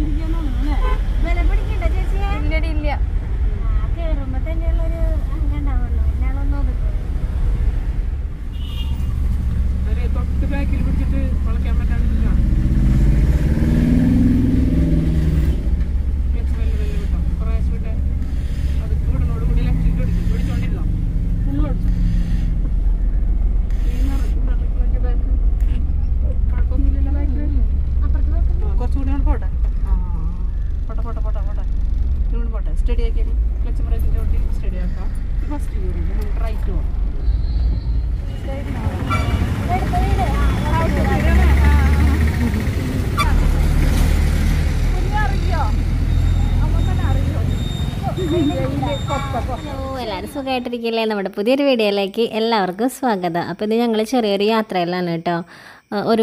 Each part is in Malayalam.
Indiana എല്ലാവരും സുഖമായിട്ടിരിക്കില്ലേ നമ്മുടെ പുതിയൊരു വീഡിയോയിലേക്ക് എല്ലാവർക്കും സ്വാഗതം അപ്പോൾ ഇത് ഞങ്ങൾ ചെറിയൊരു യാത്രയിലാണ് കേട്ടോ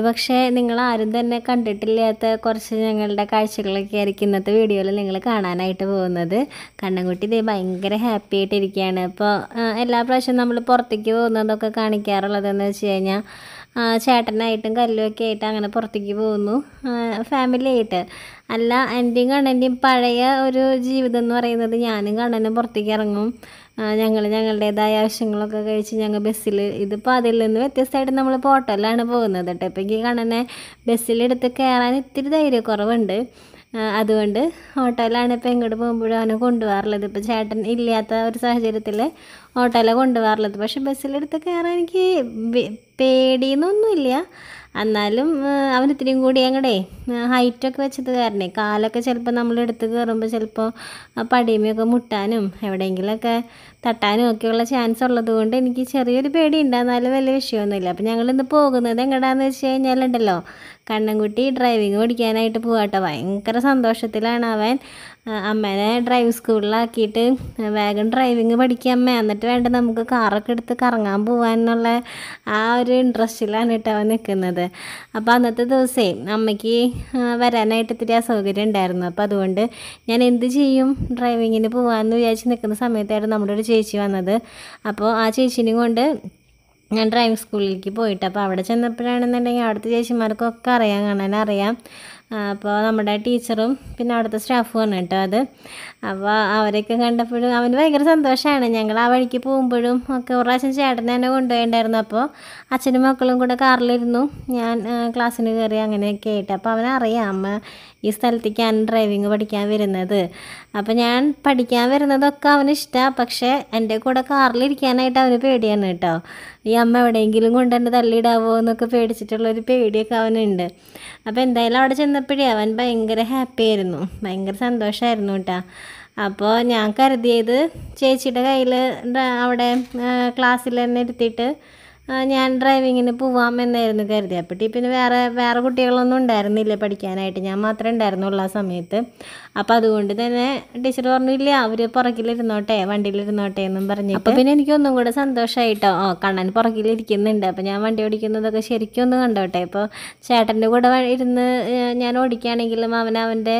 പക്ഷേ നിങ്ങൾ ആരും തന്നെ കണ്ടിട്ടില്ലാത്ത കുറച്ച് ഞങ്ങളുടെ കാഴ്ചകളൊക്കെ ആയിരിക്കും ഇന്നത്തെ വീഡിയോയിൽ നിങ്ങൾ കാണാനായിട്ട് പോകുന്നത് കണ്ണൻകുട്ടി ഇതേ ഭയങ്കര ഹാപ്പി ആയിട്ടിരിക്കുകയാണ് അപ്പോൾ എല്ലാ പ്രാവശ്യവും നമ്മൾ പുറത്തേക്ക് പോകുന്നതൊക്കെ കാണിക്കാറുള്ളതെന്ന് വെച്ച് കഴിഞ്ഞാൽ ചേട്ടനായിട്ടും കല്ലുമൊക്കെ ആയിട്ട് അങ്ങനെ പുറത്തേക്ക് പോകുന്നു ഫാമിലി ആയിട്ട് അല്ല എൻ്റെയും കണ്ണൻ്റെയും പഴയ ഒരു ജീവിതം എന്ന് പറയുന്നത് ഞാനും കണ്ണനും പുറത്തേക്ക് ഇറങ്ങും ഞങ്ങൾ ഞങ്ങളുടേതായ ആവശ്യങ്ങളൊക്കെ കഴിച്ച് ഞങ്ങൾ ബസ്സിൽ ഇതിപ്പോൾ അതിൽ നിന്ന് വ്യത്യസ്തമായിട്ട് നമ്മൾ പോട്ടോലാണ് പോകുന്നത് കേട്ടോ ഇപ്പം എനിക്ക് കണ്ണനെ ബസ്സിലെടുത്ത് കയറാൻ ഇത്തിരി ധൈര്യക്കുറവുണ്ട് അതുകൊണ്ട് ഹോട്ടലാണ് ഇപ്പം എങ്ങോട്ട് പോകുമ്പോഴും അവനെ കൊണ്ടുപോകാറുള്ളത് ഇപ്പം ചേട്ടൻ ഇല്ലാത്ത ഒരു സാഹചര്യത്തിൽ ഓട്ടോയിലെ കൊണ്ടുപോകാറുള്ളത് പക്ഷേ ബസ്സിലെടുത്ത് കയറാൻ എനിക്ക് പേടിയെന്നൊന്നുമില്ല എന്നാലും അവൻ ഇത്രയും കൂടി അങ്ങടെ ഹൈറ്റൊക്കെ വെച്ചത് കാരണേ കാലൊക്കെ ചിലപ്പോൾ നമ്മൾ എടുത്ത് കയറുമ്പോൾ ചിലപ്പോൾ പടിമയൊക്കെ മുട്ടാനും എവിടെയെങ്കിലുമൊക്കെ തട്ടാനും ഒക്കെയുള്ള ചാൻസ് ഉള്ളത് കൊണ്ട് എനിക്ക് ചെറിയൊരു പേടി ഉണ്ട് എന്നാലും വലിയ വിഷയമൊന്നുമില്ല അപ്പോൾ ഞങ്ങളിന്ന് പോകുന്നത് എങ്ങടാന്ന് വെച്ച് കഴിഞ്ഞാലുണ്ടല്ലോ കണ്ണൻകുട്ടി ഡ്രൈവിംഗ് പഠിക്കാനായിട്ട് പോവാട്ടോ ഭയങ്കര സന്തോഷത്തിലാണ് അവൻ അമ്മേനെ ഡ്രൈവ് സ്കൂളിലാക്കിയിട്ട് വേഗം ഡ്രൈവിംഗ് പഠിക്കുക അമ്മ എന്നിട്ട് വേണ്ട നമുക്ക് കാറൊക്കെ എടുത്ത് കറങ്ങാൻ പോകാനുള്ള ആ ഒരു ഇൻട്രസ്റ്റിലാണ് കേട്ടോ അവൻ നിൽക്കുന്നത് അപ്പോൾ അന്നത്തെ ദിവസേ അമ്മയ്ക്ക് വരാനായിട്ട് ഇത്തിരി അസൗകര്യം ഉണ്ടായിരുന്നു അപ്പോൾ അതുകൊണ്ട് ഞാൻ എന്ത് ചെയ്യും ഡ്രൈവിങ്ങിന് പോകാമെന്ന് വിചാരിച്ച് നിൽക്കുന്ന സമയത്തായിരുന്നു നമ്മുടെ ഒരു ചേച്ചി വന്നത് അപ്പോൾ ആ ചേച്ചീനെയും കൊണ്ട് ഞാൻ ഡ്രൈവിംഗ് സ്കൂളിലേക്ക് പോയിട്ട് അപ്പോൾ അവിടെ ചെന്നപ്പോഴാണെന്നുണ്ടെങ്കിൽ അവിടുത്തെ ചേച്ചിമാർക്കൊക്കെ അറിയാം കാണാൻ അറിയാം അപ്പോൾ നമ്മുടെ ടീച്ചറും പിന്നെ അവിടുത്തെ സ്റ്റാഫും ആണ് കേട്ടോ അത് അപ്പോൾ അവരൊക്കെ കണ്ടപ്പോഴും അവന് ഭയങ്കര സന്തോഷമാണ് ഞങ്ങൾ ആ വഴിക്ക് പോകുമ്പോഴും ഒക്കെ ഒരു പ്രാവശ്യം ചേട്ടൻ തന്നെ കൊണ്ടുപോയിണ്ടായിരുന്നു അപ്പോൾ അച്ഛനും മക്കളും കൂടെ കാറിലിരുന്നു ഞാൻ ക്ലാസ്സിന് കയറി അങ്ങനെയൊക്കെ ആയിട്ട് അപ്പോൾ അവനറിയാം അമ്മ ഈ സ്ഥലത്തേക്കാണ് ഡ്രൈവിംഗ് പഠിക്കാൻ വരുന്നത് അപ്പോൾ ഞാൻ പഠിക്കാൻ വരുന്നതൊക്കെ അവന് ഇഷ്ടമാണ് പക്ഷേ എൻ്റെ കൂടെ കാറിലിരിക്കാനായിട്ട് അവന് പേടിയാണ് കേട്ടോ ഈ അമ്മ എവിടെയെങ്കിലും കൊണ്ടുതന്നെ തള്ളിയിടാവോ എന്നൊക്കെ പേടിച്ചിട്ടുള്ളൊരു പേടിയൊക്കെ അവനുണ്ട് അപ്പോൾ എന്തായാലും അവിടെ ചെന്നപ്പോഴേ അവൻ ഭയങ്കര ഹാപ്പി ആയിരുന്നു ഭയങ്കര സന്തോഷമായിരുന്നു കേട്ടോ അപ്പോൾ ഞാൻ കരുതിയത് ചേച്ചിയുടെ കയ്യിൽ അവിടെ ക്ലാസ്സിൽ തന്നെ ഇരുത്തിയിട്ട് ഞാൻ ഡ്രൈവിങ്ങിന് പോവാം എന്നായിരുന്നു കരുതിയത് അപ്പോൾ പിന്നെ വേറെ വേറെ കുട്ടികളൊന്നും ഉണ്ടായിരുന്നില്ല പഠിക്കാനായിട്ട് ഞാൻ മാത്രമേ ഉണ്ടായിരുന്നുള്ളൂ ആ സമയത്ത് അപ്പോൾ അതുകൊണ്ട് തന്നെ ടീച്ചർ പറഞ്ഞില്ല അവർ പുറകിലിരുന്നോട്ടെ വണ്ടിയിലിരുന്നോട്ടെ എന്നും പറഞ്ഞു അപ്പോൾ പിന്നെ എനിക്ക് ഒന്നും കൂടെ സന്തോഷമായിട്ടോ ഓ കണ്ണൻ പുറകിലിരിക്കുന്നുണ്ട് അപ്പോൾ ഞാൻ വണ്ടി ഓടിക്കുന്നതൊക്കെ ശരിക്കും ഒന്ന് കണ്ടോട്ടെ ഇപ്പോൾ ചേട്ടൻ്റെ കൂടെ ഇരുന്ന് ഞാൻ ഓടിക്കുകയാണെങ്കിലും അവൻ അവൻ്റെ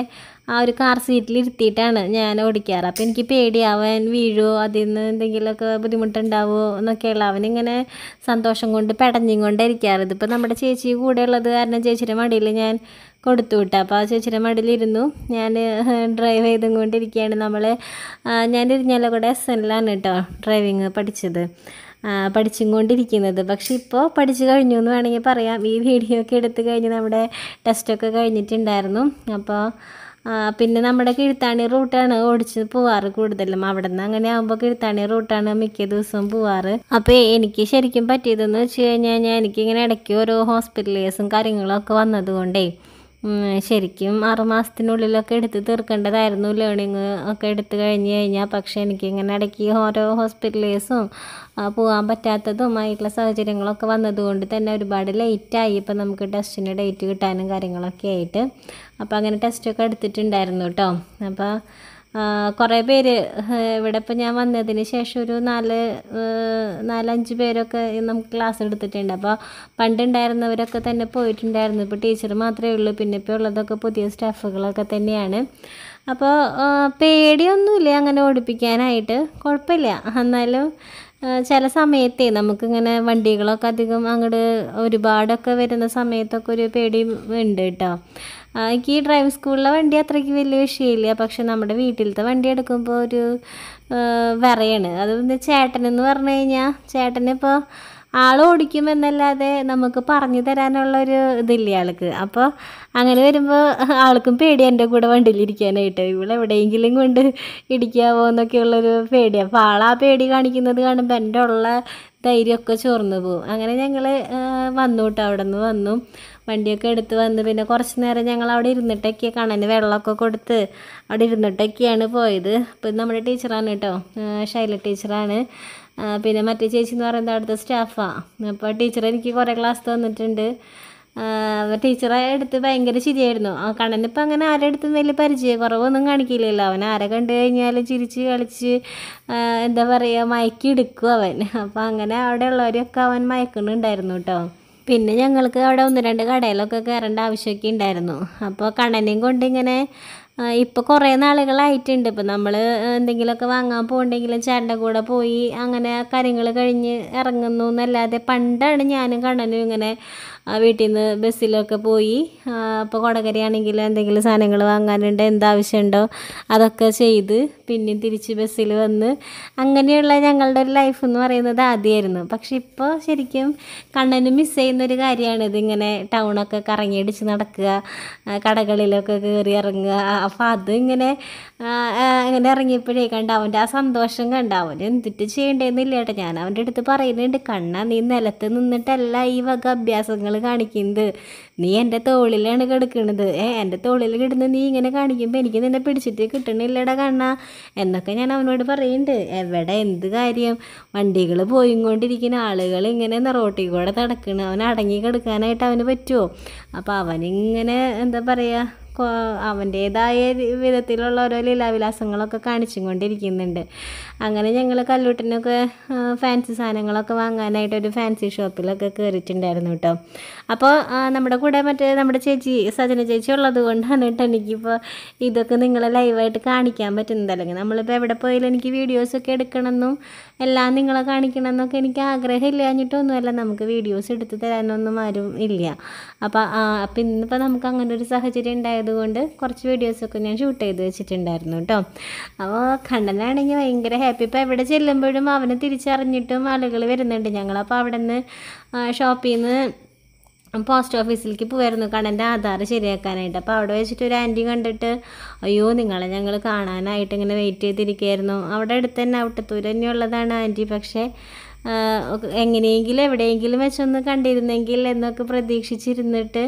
ആ ഒരു കാർ സീറ്റിൽ ഇരുത്തിയിട്ടാണ് ഞാൻ ഓടിക്കാറ് അപ്പോൾ എനിക്ക് പേടിയാവാൻ വീഴുമോ അതിൽ നിന്ന് എന്തെങ്കിലുമൊക്കെ ബുദ്ധിമുട്ടുണ്ടാവുമോ എന്നൊക്കെയുള്ള അവനിങ്ങനെ സന്തോഷം കൊണ്ട് പെടഞ്ഞും കൊണ്ടിരിക്കാറ് ഇതിപ്പോൾ നമ്മുടെ ചേച്ചി കൂടെ ഉള്ളത് കാരണം ചേച്ചിയുടെ മടിയിൽ ഞാൻ കൊടുത്തു വിട്ടു അപ്പോൾ ആ ചേച്ചിയുടെ മടിയിലിരുന്നു ഞാൻ ഡ്രൈവ് ചെയ്തും കൊണ്ടിരിക്കുകയാണ് നമ്മൾ ഞാൻ ഇരിഞ്ഞാലോ കൂടെ എസ് എല്ലാണ് കേട്ടോ ഡ്രൈവിങ് പഠിച്ചത് പഠിച്ചും കൊണ്ടിരിക്കുന്നത് പക്ഷെ ഇപ്പോൾ പഠിച്ചു കഴിഞ്ഞു എന്ന് വേണമെങ്കിൽ പറയാം ഈ വീഡിയോ ഒക്കെ എടുത്തു കഴിഞ്ഞ് നമ്മുടെ ടെസ്റ്റൊക്കെ കഴിഞ്ഞിട്ടുണ്ടായിരുന്നു അപ്പോൾ പിന്നെ നമ്മുടെ കിഴുത്താണി റൂട്ടാണ് ഓടിച്ച് പോവാറ് കൂടുതലും അവിടെ നിന്ന് അങ്ങനെ ആകുമ്പോൾ കിഴുത്താണി റൂട്ടാണ് മിക്ക ദിവസവും പോവാറ് അപ്പോൾ എനിക്ക് ശരിക്കും പറ്റിയതെന്ന് വെച്ച് കഴിഞ്ഞാൽ ഞാൻ എനിക്കിങ്ങനെ ഇടയ്ക്ക് ഓരോ ഹോസ്പിറ്റലേഴ്സും കാര്യങ്ങളൊക്കെ വന്നതുകൊണ്ടേ ശരിക്കും ആറുമാസത്തിനുള്ളിലൊക്കെ എടുത്ത് തീർക്കേണ്ടതായിരുന്നു ലേണിങ് ഒക്കെ എടുത്തു കഴിഞ്ഞ് കഴിഞ്ഞാൽ പക്ഷേ എനിക്കിങ്ങനെ ഇടയ്ക്ക് ഓരോ ഹോസ്പിറ്റലേഴ്സും പോകാൻ പറ്റാത്തതും ആയിട്ടുള്ള സാഹചര്യങ്ങളൊക്കെ വന്നതുകൊണ്ട് തന്നെ ഒരുപാട് ലേറ്റായി ഇപ്പം നമുക്ക് ടെസ്റ്റിന് ഡേറ്റ് കിട്ടാനും കാര്യങ്ങളൊക്കെ ആയിട്ട് അപ്പോൾ അങ്ങനെ ടെസ്റ്റൊക്കെ എടുത്തിട്ടുണ്ടായിരുന്നു കേട്ടോ അപ്പോൾ കുറേ പേര് ഇവിടെ ഇപ്പോൾ ഞാൻ വന്നതിന് ശേഷം ഒരു നാല് നാലഞ്ച് പേരൊക്കെ നമുക്ക് ക്ലാസ് എടുത്തിട്ടുണ്ട് അപ്പോൾ പണ്ടുണ്ടായിരുന്നവരൊക്കെ തന്നെ പോയിട്ടുണ്ടായിരുന്നു ഇപ്പോൾ ടീച്ചർ മാത്രമേ ഉള്ളൂ പിന്നെ ഇപ്പോൾ ഉള്ളതൊക്കെ പുതിയ സ്റ്റാഫുകളൊക്കെ തന്നെയാണ് അപ്പോൾ പേടിയൊന്നുമില്ല അങ്ങനെ ഓടിപ്പിക്കാനായിട്ട് കുഴപ്പമില്ല എന്നാലും ചില സമയത്തെ നമുക്കിങ്ങനെ വണ്ടികളൊക്കെ അധികം അങ്ങോട്ട് ഒരുപാടൊക്കെ വരുന്ന സമയത്തൊക്കെ ഒരു പേടി ഉണ്ട് കേട്ടോ എനിക്ക് ഈ ഡ്രൈവിംഗ് സ്കൂളിലെ വണ്ടി അത്രയ്ക്ക് വലിയ വിഷയമില്ല പക്ഷെ നമ്മുടെ വീട്ടിലത്തെ വണ്ടി എടുക്കുമ്പോൾ ഒരു വിറയാണ് അത് ചേട്ടനെന്ന് പറഞ്ഞു കഴിഞ്ഞാൽ ചേട്ടനിപ്പോൾ ആൾ ഓടിക്കും എന്നല്ലാതെ നമുക്ക് പറഞ്ഞു തരാനുള്ളൊരു ഇതില്ലേ ആൾക്ക് അപ്പോൾ അങ്ങനെ വരുമ്പോൾ ആൾക്കും പേടി എൻ്റെ കൂടെ വണ്ടിയിലിരിക്കാനായിട്ട് ഇവളെവിടെയെങ്കിലും കൊണ്ട് ഇടിക്കാവോ എന്നൊക്കെയുള്ളൊരു പേടിയാണ് അപ്പോൾ ആൾ ആ പേടി കാണിക്കുന്നത് കാണുമ്പോൾ എൻ്റെ ഉള്ള ധൈര്യമൊക്കെ ചോർന്നു പോകും അങ്ങനെ ഞങ്ങൾ വന്നു കേട്ടോ അവിടെ നിന്ന് വന്നു വണ്ടിയൊക്കെ എടുത്ത് വന്ന് പിന്നെ കുറച്ച് നേരം ഞങ്ങൾ അവിടെ ഇരുന്നിട്ടൊക്കെയാണ് കാണാൻ വെള്ളമൊക്കെ കൊടുത്ത് അവിടെ ഇരുന്നിട്ടൊക്കെയാണ് പോയത് അപ്പം നമ്മുടെ ടീച്ചറാണ് കേട്ടോ ശൈല ടീച്ചറാണ് പിന്നെ മറ്റേ ചേച്ചി എന്ന് പറയുന്നത് അവിടുത്തെ സ്റ്റാഫാണ് അപ്പോൾ ടീച്ചർ എനിക്ക് കുറേ ക്ലാസ് തന്നിട്ടുണ്ട് ടീച്ചറെ അടുത്ത് ഭയങ്കര ചിരിയായിരുന്നു ആ കണ്ണനിപ്പോൾ അങ്ങനെ ആരെടുത്തും വലിയ പരിചയക്കുറവൊന്നും കാണിക്കില്ലല്ലോ അവൻ ആരെ കണ്ടു കഴിഞ്ഞാൽ ചിരിച്ച് കളിച്ച് എന്താ പറയുക മയക്കി എടുക്കും അവൻ അപ്പോൾ അങ്ങനെ അവിടെയുള്ളവരൊക്കെ അവൻ മയക്കുന്നുണ്ടായിരുന്നു കേട്ടോ പിന്നെ ഞങ്ങൾക്ക് അവിടെ ഒന്ന് രണ്ട് കടയിലൊക്കെ കയറേണ്ട ആവശ്യമൊക്കെ ഉണ്ടായിരുന്നു അപ്പോൾ കണ്ണനെയും കൊണ്ട് ഇങ്ങനെ ഇപ്പോൾ കുറേ നാളുകളായിട്ടുണ്ട് ഇപ്പം നമ്മൾ എന്തെങ്കിലുമൊക്കെ വാങ്ങാൻ പോകണ്ടെങ്കിലും ചേട്ടൻ്റെ കൂടെ പോയി അങ്ങനെ കാര്യങ്ങൾ കഴിഞ്ഞ് ഇറങ്ങുന്നു എന്നല്ലാതെ പണ്ടാണ് ഞാനും കണ്ണനും ഇങ്ങനെ വീട്ടിൽ നിന്ന് ബസ്സിലൊക്കെ പോയി അപ്പോൾ കൊടകരയാണെങ്കിൽ എന്തെങ്കിലും സാധനങ്ങൾ വാങ്ങാനുണ്ട് എന്താവശ്യമുണ്ടോ അതൊക്കെ ചെയ്ത് പിന്നെ തിരിച്ച് ബസ്സിൽ വന്ന് അങ്ങനെയുള്ള ഞങ്ങളുടെ ഒരു ലൈഫ് എന്ന് പറയുന്നത് ആദ്യമായിരുന്നു പക്ഷെ ഇപ്പോൾ ശരിക്കും കണ്ണന് മിസ് ചെയ്യുന്ന ഒരു കാര്യമാണ് ഇതിങ്ങനെ ടൗണൊക്കെ അടിച്ച് നടക്കുക കടകളിലൊക്കെ കയറി ഇറങ്ങുക അപ്പോൾ ഇങ്ങനെ അങ്ങനെ ഇറങ്ങിയപ്പോഴേ കണ്ടാവും ആ സന്തോഷം കണ്ടാവും എന്തിട്ട് ചെയ്യേണ്ടതെന്നില്ല കേട്ടോ ഞാൻ അവൻ്റെ അടുത്ത് പറയുന്നുണ്ട് കണ്ണ നീ നിലത്ത് നിന്നിട്ടല്ല ഈ വക അഭ്യാസങ്ങൾ കാണിക്കുന്നത് നീ എൻ്റെ തോളിലാണ് കിടക്കുന്നത് ഏ എൻ്റെ തോളിൽ കിടന്ന് നീ ഇങ്ങനെ കാണിക്കുമ്പോൾ എനിക്ക് നിന്നെ പിടിച്ചിട്ട് കിട്ടണില്ലടാ കണ്ണ എന്നൊക്കെ ഞാൻ അവനോട് പറയുന്നുണ്ട് എവിടെ എന്ത് കാര്യം വണ്ടികൾ പോയിക്കൊണ്ടിരിക്കുന്ന ആളുകൾ ഇങ്ങനെ റോട്ടിൽ കൂടെ നടക്കണ അവൻ അടങ്ങി കിടക്കാനായിട്ട് അവന് പറ്റുമോ അപ്പോൾ അവനിങ്ങനെ എന്താ പറയുക അവൻ്റേതായ വിധത്തിലുള്ള ഓരോ ലീലാവിലാസങ്ങളൊക്കെ കാണിച്ചും കൊണ്ടിരിക്കുന്നുണ്ട് അങ്ങനെ ഞങ്ങൾ കല്ലൂട്ടിനൊക്കെ ഫാൻസി സാധനങ്ങളൊക്കെ വാങ്ങാനായിട്ട് ഒരു ഫാൻസി ഷോപ്പിലൊക്കെ കയറിയിട്ടുണ്ടായിരുന്നു കേട്ടോ അപ്പോൾ നമ്മുടെ കൂടെ മറ്റേ നമ്മുടെ ചേച്ചി സജന ചേച്ചി ഉള്ളത് കൊണ്ടാണ് കേട്ടോ എനിക്കിപ്പോൾ ഇതൊക്കെ നിങ്ങളെ ലൈവായിട്ട് കാണിക്കാൻ പറ്റുന്നത് അല്ലെങ്കിൽ നമ്മളിപ്പോൾ എവിടെ പോയാലും എനിക്ക് വീഡിയോസൊക്കെ എടുക്കണമെന്നും എല്ലാം നിങ്ങളെ കാണിക്കണമെന്നൊക്കെ എനിക്ക് ആഗ്രഹം ഇല്ലാഞ്ഞിട്ടൊന്നുമല്ല നമുക്ക് വീഡിയോസ് എടുത്ത് തരാനൊന്നും ആരും ഇല്ല അപ്പോൾ അപ്പം ഇന്നിപ്പോൾ നമുക്ക് അങ്ങനെ ഒരു സാഹചര്യം ഉണ്ടായതുകൊണ്ട് കുറച്ച് വീഡിയോസൊക്കെ ഞാൻ ഷൂട്ട് ചെയ്ത് വെച്ചിട്ടുണ്ടായിരുന്നു കേട്ടോ അപ്പോൾ കണ്ണനാണെങ്കിൽ ഭയങ്കര ഹാപ്പി ഇപ്പം എവിടെ ചെല്ലുമ്പോഴും അവനെ തിരിച്ചറിഞ്ഞിട്ടും ആളുകൾ വരുന്നുണ്ട് ഞങ്ങളപ്പോൾ അവിടെ നിന്ന് ഷോപ്പിൽ നിന്ന് പോസ്റ്റ് ഓഫീസിലേക്ക് പോയിരുന്നു കാരണം എൻ്റെ ആധാർ ശരിയാക്കാനായിട്ട് അപ്പോൾ അവിടെ വെച്ചിട്ട് ഒരു ആൻറ്റി കണ്ടിട്ട് അയ്യോ നിങ്ങളെ ഞങ്ങൾ കാണാനായിട്ട് ഇങ്ങനെ വെയിറ്റ് ചെയ്തിരിക്കുകയായിരുന്നു അവിടെ അടുത്ത് തന്നെ ഔട്ടത്തൂർ തന്നെയുള്ളതാണ് ആൻറ്റി പക്ഷേ എങ്ങനെയെങ്കിലും എവിടെയെങ്കിലും വെച്ചൊന്ന് കണ്ടിരുന്നെങ്കിൽ എന്നൊക്കെ പ്രതീക്ഷിച്ചിരുന്നിട്ട്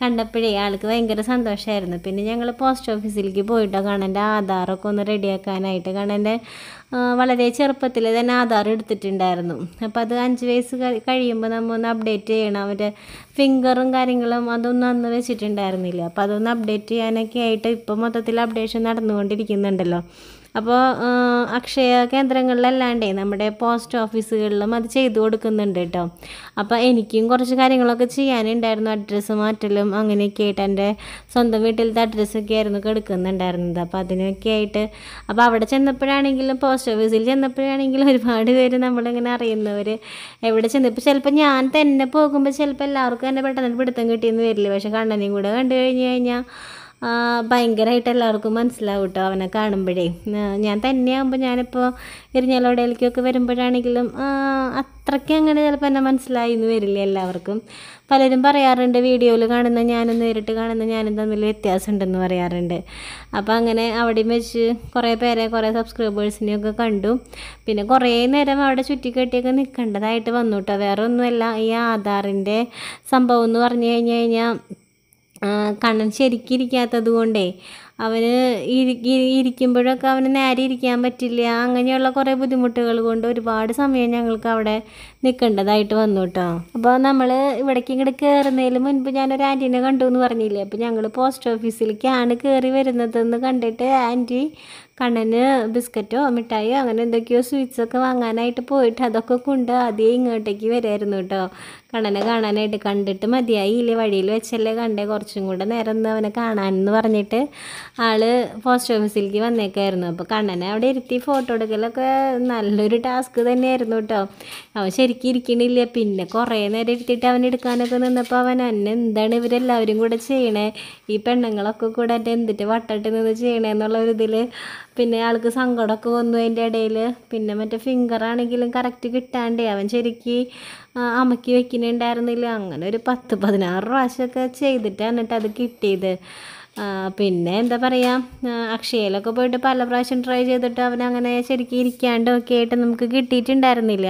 കണ്ടപ്പോഴേ ആൾക്ക് ഭയങ്കര സന്തോഷമായിരുന്നു പിന്നെ ഞങ്ങൾ പോസ്റ്റ് ഓഫീസിലേക്ക് പോയിട്ടോ കാണൻ്റെ ആധാറൊക്കെ ഒന്ന് റെഡിയാക്കാനായിട്ട് കാണൻ്റെ വളരെ ചെറുപ്പത്തിൽ തന്നെ ആധാർ എടുത്തിട്ടുണ്ടായിരുന്നു അപ്പോൾ അത് അഞ്ച് വയസ്സ് കഴിയുമ്പോൾ നമ്മൾ ഒന്ന് അപ്ഡേറ്റ് ചെയ്യണം അവൻ്റെ ഫിംഗറും കാര്യങ്ങളും അതൊന്നും അന്ന് വെച്ചിട്ടുണ്ടായിരുന്നില്ല അപ്പോൾ അതൊന്ന് അപ്ഡേറ്റ് ചെയ്യാനൊക്കെ ആയിട്ട് ഇപ്പോൾ മൊത്തത്തിൽ അപ്ഡേഷൻ നടന്നുകൊണ്ടിരിക്കുന്നുണ്ടല്ലോ അപ്പോൾ അക്ഷയ കേന്ദ്രങ്ങളിലല്ലാണ്ട് നമ്മുടെ പോസ്റ്റ് ഓഫീസുകളിലും അത് ചെയ്തു കൊടുക്കുന്നുണ്ട് കേട്ടോ അപ്പോൾ എനിക്കും കുറച്ച് കാര്യങ്ങളൊക്കെ ചെയ്യാനുണ്ടായിരുന്നു അഡ്രസ്സ് മാറ്റലും അങ്ങനെയൊക്കെ ആയിട്ട് എൻ്റെ സ്വന്തം വീട്ടിലത്തെ അഡ്രസ്സൊക്കെ ആയിരുന്നു കൊടുക്കുന്നുണ്ടായിരുന്നത് അപ്പോൾ അതിനൊക്കെ ആയിട്ട് അപ്പോൾ അവിടെ ചെന്നപ്പോഴാണെങ്കിലും പോസ്റ്റ് ഓഫീസിൽ ചെന്നപ്പോഴാണെങ്കിലും ഒരുപാട് പേര് നമ്മളിങ്ങനെ അറിയുന്നവർ എവിടെ ചെന്ന് ഇപ്പോൾ ചിലപ്പോൾ ഞാൻ തന്നെ പോകുമ്പോൾ ചിലപ്പോൾ എല്ലാവർക്കും എന്നെ പെട്ടെന്ന് പിടുത്തം കിട്ടിയെന്ന് വരില്ല പക്ഷേ കണ്ണനെയും കൂടെ കണ്ടു കഴിഞ്ഞ് കഴിഞ്ഞാൽ ഭയങ്കരമായിട്ട് എല്ലാവർക്കും മനസ്സിലാവും കേട്ടോ അവനെ കാണുമ്പോഴേ ഞാൻ തന്നെയാകുമ്പോൾ ഞാനിപ്പോൾ എരിഞ്ഞാലോടയിലേക്കൊക്കെ വരുമ്പോഴാണെങ്കിലും അത്രയ്ക്ക് അങ്ങനെ ചിലപ്പോൾ എന്നെ മനസ്സിലായി എന്ന് വരില്ല എല്ലാവർക്കും പലരും പറയാറുണ്ട് വീഡിയോയിൽ കാണുന്ന ഞാനും നേരിട്ട് കാണുന്ന ഞാനും തമ്മിൽ വ്യത്യാസമുണ്ടെന്ന് പറയാറുണ്ട് അപ്പോൾ അങ്ങനെ അവിടെയും വെച്ച് കുറേ പേരെ കുറേ സബ്സ്ക്രൈബേഴ്സിനെയൊക്കെ കണ്ടു പിന്നെ കുറേ നേരം അവിടെ ചുറ്റിക്കെട്ടിയൊക്കെ നിൽക്കേണ്ടതായിട്ട് വന്നു കേട്ടോ വേറെ ഒന്നുമല്ല ഈ ആധാറിൻ്റെ സംഭവം എന്ന് പറഞ്ഞു കഴിഞ്ഞു കഴിഞ്ഞാൽ കണ്ണൻ ശരിക്കിരിക്കാത്തത് ഇരിക്കാത്തത് കൊണ്ടേ അവന് ഇരിക്കുമ്പോഴൊക്കെ അവന് നേരെ ഇരിക്കാൻ പറ്റില്ല അങ്ങനെയുള്ള കുറേ ബുദ്ധിമുട്ടുകൾ കൊണ്ട് ഒരുപാട് സമയം ഞങ്ങൾക്ക് അവിടെ നിൽക്കേണ്ടതായിട്ട് വന്നു കേട്ടോ അപ്പോൾ നമ്മൾ ഇവിടേക്ക് ഇങ്ങോട്ട് കയറുന്നതിന് മുൻപ് ഞാനൊരു ആൻറ്റീനെ കണ്ടു എന്ന് പറഞ്ഞില്ലേ അപ്പോൾ ഞങ്ങൾ പോസ്റ്റ് ഓഫീസിലേക്കാണ് കയറി വരുന്നതെന്ന് കണ്ടിട്ട് ആൻറ്റി കണ്ണന് ബിസ്ക്കറ്റോ മിഠായിയോ അങ്ങനെ എന്തൊക്കെയോ സ്വീറ്റ്സൊക്കെ വാങ്ങാനായിട്ട് പോയിട്ട് അതൊക്കെ കൊണ്ട് ആദ്യം ഇങ്ങോട്ടേക്ക് വരായിരുന്നു കേട്ടോ കണ്ണനെ കാണാനായിട്ട് കണ്ടിട്ട് ഇല്ലേ വഴിയിൽ വെച്ചല്ലേ കണ്ടേ കുറച്ചും കൂടെ നേരം ഒന്ന് അവനെ കാണാനെന്ന് പറഞ്ഞിട്ട് ആള് പോസ്റ്റ് ഓഫീസിലേക്ക് വന്നേക്കായിരുന്നു അപ്പോൾ കണ്ണനെ അവിടെ ഇരുത്തി ഫോട്ടോ എടുക്കലൊക്കെ നല്ലൊരു ടാസ്ക് തന്നെയായിരുന്നു കേട്ടോ അവൻ ശരിക്കും ഇരിക്കണില്ല പിന്നെ കുറേ നേരം ഇരുത്തിയിട്ട് അവൻ എടുക്കാനൊക്കെ നിന്നപ്പോൾ അവൻ എന്നെ എന്താണ് ഇവരെല്ലാവരും കൂടെ ചെയ്യണേ ഈ പെണ്ണുങ്ങളൊക്കെ കൂടെ എൻ്റെ എന്തിട്ട് വട്ടട്ട് നിന്ന് ചെയ്യണേ എന്നുള്ള ഒരു ഇതിൽ പിന്നെ ആൾക്ക് സങ്കടമൊക്കെ വന്നു അതിൻ്റെ ഇടയിൽ പിന്നെ മറ്റേ ഫിംഗർ ആണെങ്കിലും കറക്റ്റ് കിട്ടാണ്ടേ അവൻ ശരിക്ക് അമക്കി വെക്കുന്നുണ്ടായിരുന്നില്ല അങ്ങനെ ഒരു പത്ത് പതിനാറ് പ്രാവശ്യമൊക്കെ ചെയ്തിട്ടാണ് എന്നിട്ട് അത് കിട്ടിയത് പിന്നെ എന്താ പറയുക അക്ഷയയിലൊക്കെ പോയിട്ട് പല പ്രാവശ്യം ട്രൈ ചെയ്തിട്ട് അവനങ്ങനെ ശരിക്കും ഇരിക്കാണ്ടും ഒക്കെ ആയിട്ട് നമുക്ക് കിട്ടിയിട്ടുണ്ടായിരുന്നില്ല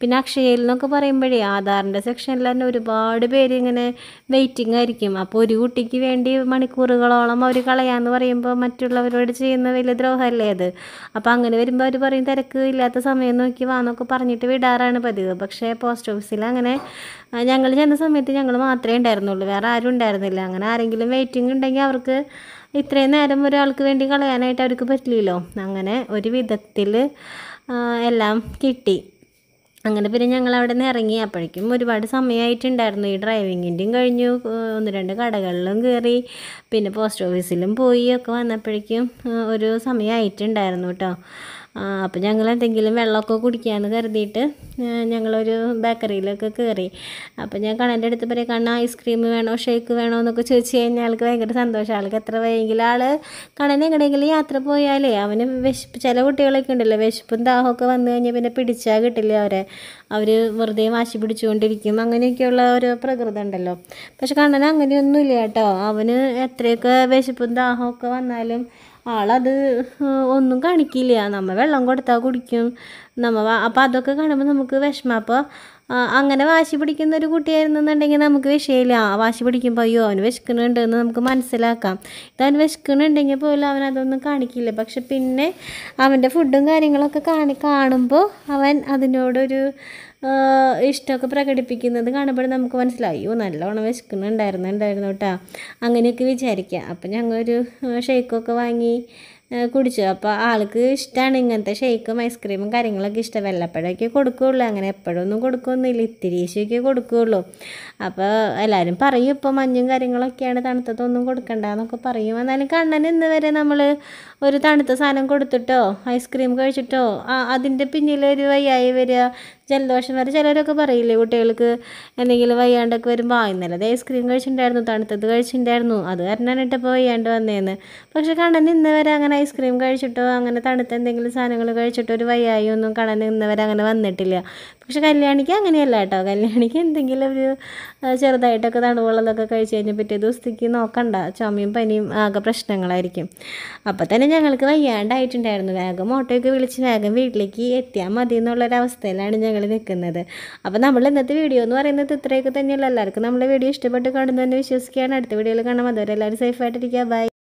പിന്നെ അക്ഷയയിൽ എന്നൊക്കെ പറയുമ്പോഴേ ആധാറിൻ്റെ സെക്ഷനിൽ തന്നെ ഒരുപാട് പേര് ഇങ്ങനെ വെയിറ്റിംഗ് ആയിരിക്കും അപ്പോൾ ഒരു കുട്ടിക്ക് വേണ്ടി മണിക്കൂറുകളോളം അവർ കളയാമെന്ന് പറയുമ്പോൾ മറ്റുള്ളവരോട് ചെയ്യുന്ന വലിയ ദ്രോഹമല്ലേ അത് അപ്പോൾ അങ്ങനെ വരുമ്പോൾ അവർ പറയും തിരക്ക് ഇല്ലാത്ത സമയം നോക്കി വാന്നൊക്കെ പറഞ്ഞിട്ട് വിടാറാണ് പതിവ് പക്ഷേ പോസ്റ്റ് ഓഫീസിൽ അങ്ങനെ ഞങ്ങൾ ചെന്ന സമയത്ത് ഞങ്ങൾ മാത്രമേ ഉണ്ടായിരുന്നുള്ളൂ വേറെ ആരും ഉണ്ടായിരുന്നില്ല അങ്ങനെ ആരെങ്കിലും വെയിറ്റിംഗ് ഉണ്ടെങ്കിൽ അവർക്ക് ഇത്രയും നേരം ഒരാൾക്ക് വേണ്ടി കളയാനായിട്ട് അവർക്ക് പറ്റില്ലല്ലോ അങ്ങനെ ഒരു വിധത്തിൽ എല്ലാം കിട്ടി അങ്ങനെ പിന്നെ ഞങ്ങൾ അവിടെ നിന്ന് ഇറങ്ങി അപ്പോഴേക്കും ഒരുപാട് സമയമായിട്ടുണ്ടായിരുന്നു ഈ ഡ്രൈവിങ്ങിൻ്റെയും കഴിഞ്ഞു ഒന്ന് രണ്ട് കടകളിലും കയറി പിന്നെ പോസ്റ്റ് ഓഫീസിലും പോയി ഒക്കെ വന്നപ്പോഴേക്കും ഒരു സമയമായിട്ടുണ്ടായിരുന്നു കേട്ടോ അപ്പോൾ ഞങ്ങൾ എന്തെങ്കിലും വെള്ളമൊക്കെ കുടിക്കാമെന്ന് കരുതിയിട്ട് ഞങ്ങളൊരു ബേക്കറിയിലൊക്കെ കയറി അപ്പോൾ ഞാൻ കണ്ണൻ്റെ അടുത്ത് പറയാം കണ്ണ ഐസ്ക്രീം വേണോ ഷേക്ക് വേണോ എന്നൊക്കെ ചോദിച്ചു കഴിഞ്ഞാൽ ആൾക്ക് ഭയങ്കര സന്തോഷം ആൾക്ക് എത്ര വൈകിലും ആൾ കണ്ണൻ എങ്ങനെയെങ്കിലും യാത്ര പോയാലേ അവന് വിശപ്പ് ചില കുട്ടികളൊക്കെ ഉണ്ടല്ലോ വിശപ്പും ദാഹമൊക്കെ വന്നു കഴിഞ്ഞാൽ പിന്നെ പിടിച്ചാൽ കിട്ടില്ല അവരെ അവർ വെറുതെ വാശി പിടിച്ചുകൊണ്ടിരിക്കും അങ്ങനെയൊക്കെയുള്ള ഒരു പ്രകൃതി ഉണ്ടല്ലോ പക്ഷെ കണ്ണൻ അങ്ങനെയൊന്നുമില്ല കേട്ടോ അവന് എത്രയൊക്കെ വിശപ്പും ദാഹമൊക്കെ വന്നാലും ആളത് ഒന്നും കാണിക്കില്ല നമ്മൾ വെള്ളം കൊടുത്താൽ കുടിക്കും നമ്മൾ അപ്പോൾ അതൊക്കെ കാണുമ്പോൾ നമുക്ക് വിഷമം അപ്പോൾ അങ്ങനെ വാശി പിടിക്കുന്ന ഒരു എന്നുണ്ടെങ്കിൽ നമുക്ക് വിഷയമില്ല ആ വാശി പിടിക്കുമ്പോൾ അയ്യോ അവന് വിശക്കുന്നുണ്ട് എന്ന് നമുക്ക് മനസ്സിലാക്കാം അവൻ വിശക്കുന്നുണ്ടെങ്കിൽ പോലും അവൻ അതൊന്നും കാണിക്കില്ല പക്ഷെ പിന്നെ അവൻ്റെ ഫുഡും കാര്യങ്ങളൊക്കെ കാണി കാണുമ്പോൾ അവൻ അതിനോടൊരു ഇഷ്ടമൊക്കെ പ്രകടിപ്പിക്കുന്നത് കാണുമ്പോൾ നമുക്ക് മനസ്സിലായി ഓ നല്ലവണ്ണം വിശക്കുന്നുണ്ടായിരുന്നു ഉണ്ടായിരുന്നു കേട്ടോ അങ്ങനെയൊക്കെ വിചാരിക്കുക അപ്പം ഞങ്ങളൊരു ഷേക്കൊക്കെ വാങ്ങി കുടിച്ചു അപ്പോൾ ആൾക്ക് ഇഷ്ടമാണ് ഇങ്ങനത്തെ ഷേക്കും ഐസ്ക്രീമും കാര്യങ്ങളൊക്കെ ഇഷ്ടം വെള്ളപ്പഴമൊക്കെ കൊടുക്കുകയുള്ളൂ അങ്ങനെ എപ്പോഴൊന്നും കൊടുക്കുകയൊന്നുമില്ല ഇത്തിരി ഈശോയ്ക്ക് കൊടുക്കുകയുള്ളൂ അപ്പോൾ എല്ലാവരും പറയും ഇപ്പോൾ മഞ്ഞും കാര്യങ്ങളൊക്കെയാണ് തണുത്തതൊന്നും കൊടുക്കണ്ട എന്നൊക്കെ പറയും എന്നാലും കണ്ണൻ ഇന്ന് വരെ നമ്മൾ ഒരു തണുത്ത സാധനം കൊടുത്തിട്ടോ ഐസ്ക്രീം കഴിച്ചിട്ടോ അതിൻ്റെ പിന്നിൽ ഒരു വയ്യായി വരിക ജലദോഷം വരെ ചിലരൊക്കെ പറയില്ലേ കുട്ടികൾക്ക് എന്തെങ്കിലും വയ്യാണ്ടൊക്കെ വരുമ്പോൾ ആ അത് ഐസ്ക്രീം കഴിച്ചിട്ടുണ്ടായിരുന്നു തണുത്തത് കഴിച്ചിട്ടുണ്ടായിരുന്നു അത് കാരണമാണ് ഇട്ടപ്പോൾ വയ്യാണ്ട് വന്നേന്ന് പക്ഷേ കണ്ണൻ നിന്നവരെ അങ്ങനെ ഐസ്ക്രീം കഴിച്ചിട്ടോ അങ്ങനെ തണുത്ത എന്തെങ്കിലും സാധനങ്ങൾ കഴിച്ചിട്ടോ ഒരു വയ്യായി ഒന്നും കണ്ണൻ ഇന്ന് അങ്ങനെ വന്നിട്ടില്ല പക്ഷെ കല്യാണിക്ക് അങ്ങനെയല്ല കേട്ടോ കല്യാണിക്ക് എന്തെങ്കിലും ഒരു ചെറുതായിട്ടൊക്കെ തണുവെള്ളമൊക്കെ കഴിച്ച് കഴിഞ്ഞാൽ പിറ്റേ ദിവസത്തേക്ക് നോക്കണ്ട ചുമയും പനിയും ആകെ പ്രശ്നങ്ങളായിരിക്കും അപ്പോൾ തന്നെ ഞങ്ങൾക്ക് വയ്യാണ്ടായിട്ടുണ്ടായിരുന്നു വേഗം ഓട്ടോയൊക്കെ വിളിച്ച് വേഗം വീട്ടിലേക്ക് എത്തിയാൽ മതി എന്നുള്ളൊരവസ്ഥയിലാണ് ഞങ്ങൾ നിൽക്കുന്നത് അപ്പോൾ നമ്മൾ ഇന്നത്തെ വീഡിയോ എന്ന് പറയുന്നത് ഇത്രയൊക്കെ തന്നെയല്ല എല്ലാവർക്കും നമ്മുടെ വീഡിയോ ഇഷ്ടപ്പെട്ട് കാണുന്നതെന്ന് വിശ്വസിക്കുകയാണ് അടുത്ത വീഡിയോയിൽ കാണാം അതുവരെ എല്ലാവരും സേഫായിട്ടിരിക്കുക ബൈ